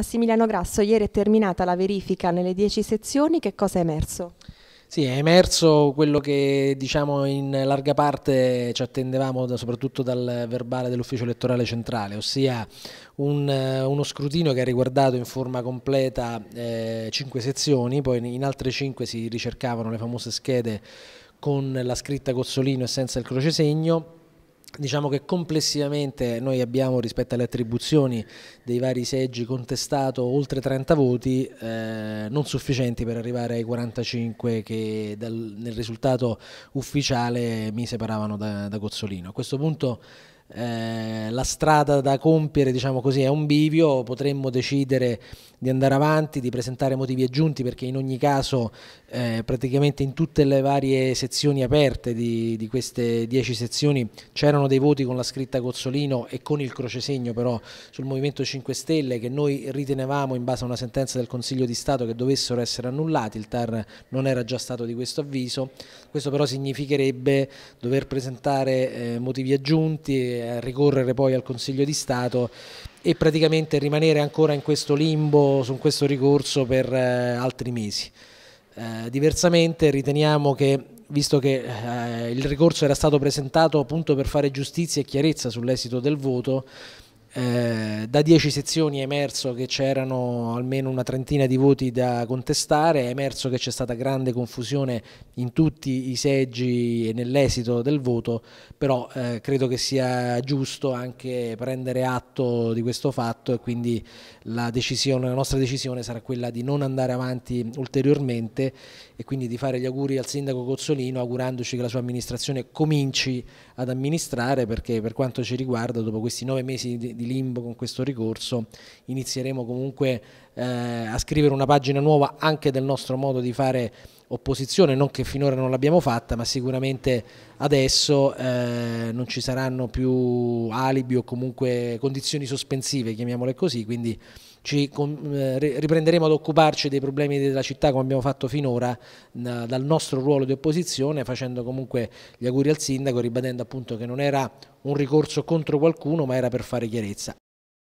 Massimiliano Grasso, ieri è terminata la verifica nelle 10 sezioni, che cosa è emerso? Sì, è emerso quello che diciamo in larga parte ci attendevamo da, soprattutto dal verbale dell'ufficio elettorale centrale, ossia un, eh, uno scrutinio che ha riguardato in forma completa eh, cinque sezioni, poi in altre cinque si ricercavano le famose schede con la scritta Cozzolino e senza il crocesegno Diciamo che complessivamente noi abbiamo rispetto alle attribuzioni dei vari seggi contestato oltre 30 voti eh, non sufficienti per arrivare ai 45 che dal, nel risultato ufficiale mi separavano da, da Cozzolino. A questo punto eh, la strada da compiere diciamo così, è un bivio, potremmo decidere di andare avanti, di presentare motivi aggiunti perché in ogni caso eh, praticamente in tutte le varie sezioni aperte di, di queste dieci sezioni c'erano dei voti con la scritta Cozzolino e con il crocesegno però sul Movimento 5 Stelle che noi ritenevamo in base a una sentenza del Consiglio di Stato che dovessero essere annullati, il TAR non era già stato di questo avviso, questo però significherebbe dover presentare eh, motivi aggiunti eh, ricorrere poi al Consiglio di Stato e praticamente rimanere ancora in questo limbo, su questo ricorso per eh, altri mesi. Eh, diversamente riteniamo che, visto che eh, il ricorso era stato presentato appunto per fare giustizia e chiarezza sull'esito del voto, da dieci sezioni è emerso che c'erano almeno una trentina di voti da contestare, è emerso che c'è stata grande confusione in tutti i seggi e nell'esito del voto, però eh, credo che sia giusto anche prendere atto di questo fatto e quindi la, decisione, la nostra decisione sarà quella di non andare avanti ulteriormente e quindi di fare gli auguri al sindaco Cozzolino augurandoci che la sua amministrazione cominci ad amministrare perché per quanto ci riguarda dopo questi nove mesi di, di limbo con questo questo ricorso inizieremo comunque eh, a scrivere una pagina nuova anche del nostro modo di fare opposizione, non che finora non l'abbiamo fatta, ma sicuramente adesso eh, non ci saranno più alibi o comunque condizioni sospensive, chiamiamole così, quindi ci eh, riprenderemo ad occuparci dei problemi della città come abbiamo fatto finora dal nostro ruolo di opposizione facendo comunque gli auguri al sindaco ribadendo appunto che non era un ricorso contro qualcuno ma era per fare chiarezza.